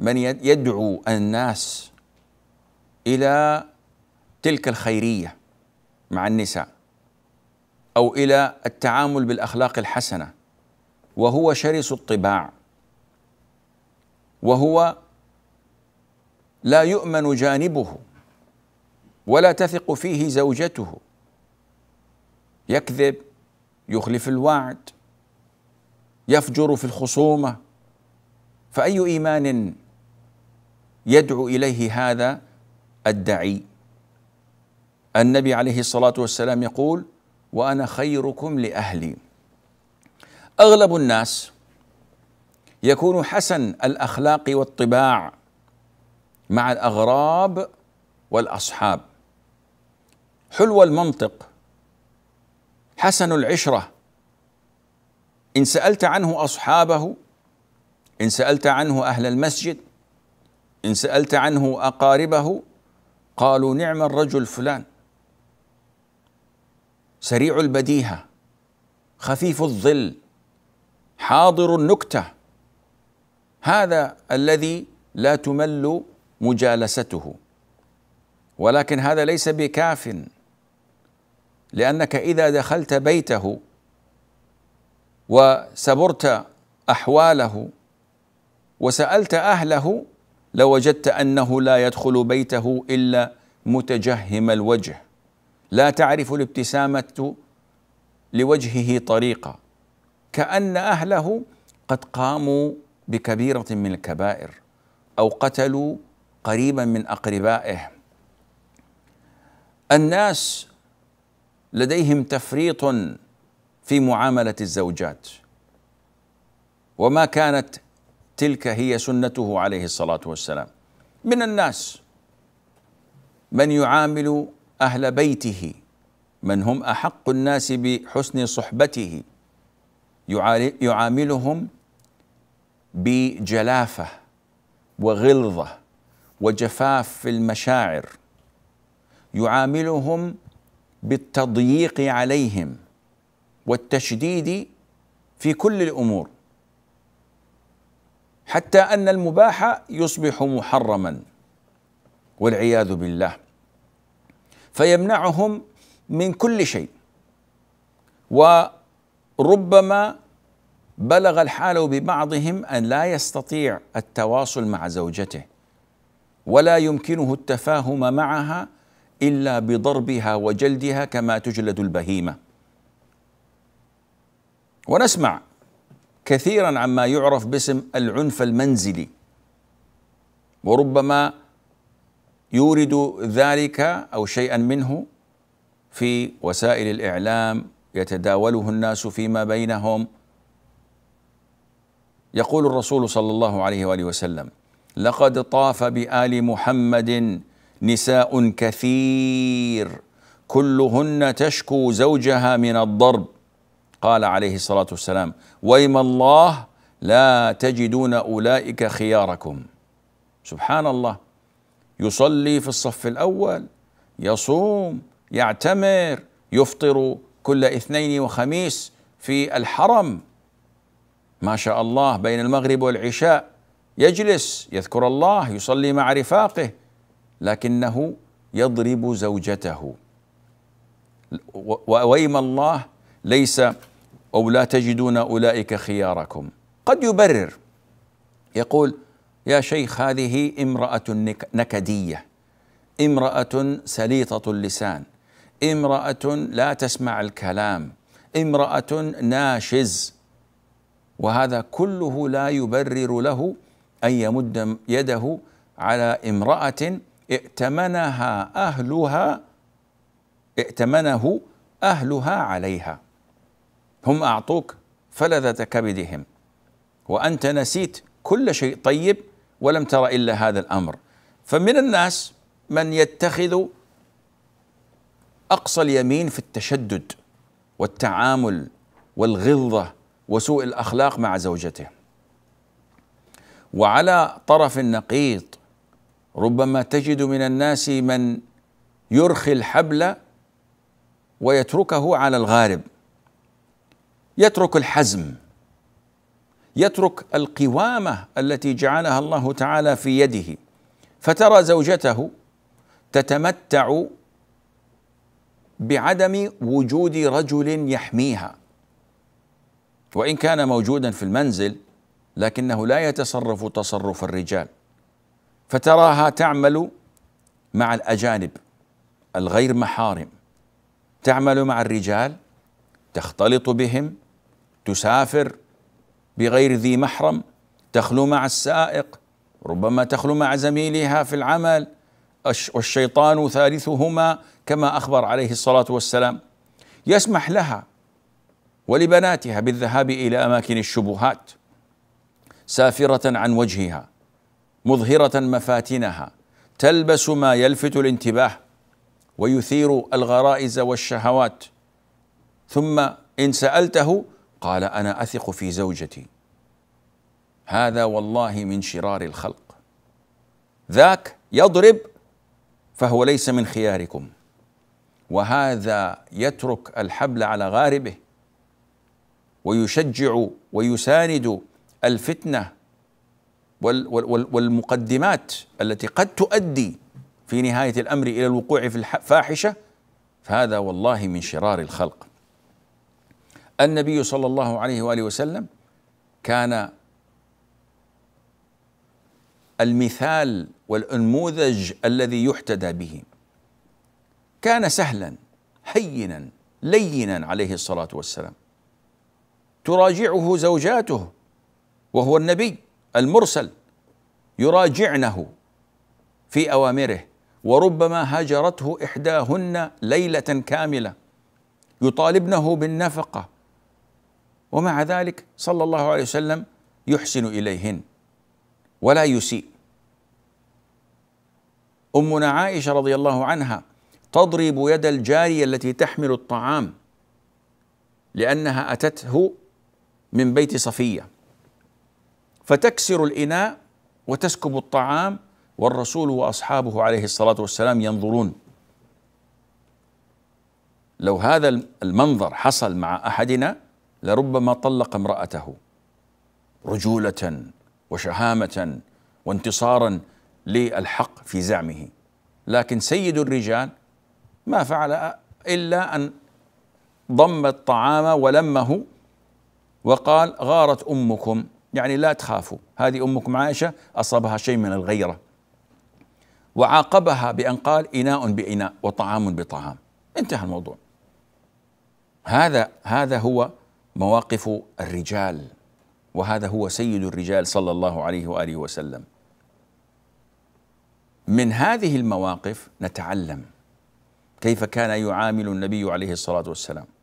من يدعو الناس الى تلك الخيريه مع النساء او الى التعامل بالاخلاق الحسنه وهو شرس الطباع وهو لا يؤمن جانبه ولا تثق فيه زوجته يكذب يخلف الوعد يفجر في الخصومه فاي ايمان يدعو اليه هذا الدعي النبي عليه الصلاه والسلام يقول وانا خيركم لاهلي اغلب الناس يكون حسن الاخلاق والطباع مع الاغراب والاصحاب حلو المنطق حسن العشره ان سالت عنه اصحابه ان سالت عنه اهل المسجد إن سألت عنه أقاربه قالوا نعم الرجل فلان سريع البديهة خفيف الظل حاضر النكتة هذا الذي لا تمل مجالسته ولكن هذا ليس بكاف لأنك إذا دخلت بيته وسبرت أحواله وسألت أهله لوجدت انه لا يدخل بيته الا متجهم الوجه لا تعرف الابتسامه لوجهه طريقه كان اهله قد قاموا بكبيره من الكبائر او قتلوا قريبا من اقربائه الناس لديهم تفريط في معامله الزوجات وما كانت تلك هي سنته عليه الصلاة والسلام من الناس من يعامل أهل بيته من هم أحق الناس بحسن صحبته يعاملهم بجلافة وغلظة وجفاف في المشاعر يعاملهم بالتضييق عليهم والتشديد في كل الأمور حتى أن المباح يصبح محرما والعياذ بالله فيمنعهم من كل شيء وربما بلغ الحال ببعضهم ان لا يستطيع التواصل مع زوجته ولا يمكنه التفاهم معها الا بضربها وجلدها كما تجلد البهيمه ونسمع كثيرا عما يعرف باسم العنف المنزلي وربما يورد ذلك او شيئا منه في وسائل الاعلام يتداوله الناس فيما بينهم يقول الرسول صلى الله عليه واله وسلم لقد طاف بال محمد نساء كثير كلهن تشكو زوجها من الضرب قال عليه الصلاة والسلام ويم الله لا تجدون أولئك خياركم سبحان الله يصلي في الصف الأول يصوم يعتمر يفطر كل اثنين وخميس في الحرم ما شاء الله بين المغرب والعشاء يجلس يذكر الله يصلي مع رفاقه لكنه يضرب زوجته ويم الله ليس أو لا تجدون أولئك خياركم قد يبرر يقول يا شيخ هذه امرأة نكدية امرأة سليطة اللسان امرأة لا تسمع الكلام امرأة ناشز وهذا كله لا يبرر له أن يمد يده على امرأة ائتمنها أهلها ائتمنه أهلها عليها هم أعطوك فلذة كبدهم وأنت نسيت كل شيء طيب ولم ترى إلا هذا الأمر فمن الناس من يتخذ أقصى اليمين في التشدد والتعامل والغلظة وسوء الأخلاق مع زوجته وعلى طرف النقيض ربما تجد من الناس من يرخي الحبل ويتركه على الغارب يترك الحزم يترك القوامه التي جعلها الله تعالى في يده فترى زوجته تتمتع بعدم وجود رجل يحميها وان كان موجودا في المنزل لكنه لا يتصرف تصرف الرجال فتراها تعمل مع الاجانب الغير محارم تعمل مع الرجال تختلط بهم تسافر بغير ذي محرم تخلو مع السائق ربما تخلو مع زميلها في العمل والشيطان ثالثهما كما اخبر عليه الصلاه والسلام يسمح لها ولبناتها بالذهاب الى اماكن الشبهات سافره عن وجهها مظهره مفاتنها تلبس ما يلفت الانتباه ويثير الغرائز والشهوات ثم ان سالته قال انا اثق في زوجتي هذا والله من شرار الخلق ذاك يضرب فهو ليس من خياركم وهذا يترك الحبل على غاربه ويشجع ويساند الفتنه والمقدمات التي قد تؤدي في نهايه الامر الى الوقوع في الفاحشه فهذا والله من شرار الخلق النبي صلى الله عليه واله وسلم كان المثال والانموذج الذي يحتدى به كان سهلا هينا لينا عليه الصلاه والسلام تراجعه زوجاته وهو النبي المرسل يراجعنه في اوامره وربما هاجرته احداهن ليله كامله يطالبنه بالنفقه ومع ذلك صلى الله عليه وسلم يحسن اليهن ولا يسيء امنا عائشه رضي الله عنها تضرب يد الجاريه التي تحمل الطعام لانها اتته من بيت صفيه فتكسر الاناء وتسكب الطعام والرسول واصحابه عليه الصلاه والسلام ينظرون لو هذا المنظر حصل مع احدنا لربما طلق امرأته رجولة وشهامة وانتصارا للحق في زعمه لكن سيد الرجال ما فعل إلا أن ضم الطعام ولمه وقال غارت أمكم يعني لا تخافوا هذه أمكم عائشة أصابها شيء من الغيرة وعاقبها بأن قال إناء بإناء وطعام بطعام انتهى الموضوع هذا هذا هو مواقف الرجال وهذا هو سيد الرجال صلى الله عليه واله وسلم من هذه المواقف نتعلم كيف كان يعامل النبي عليه الصلاه والسلام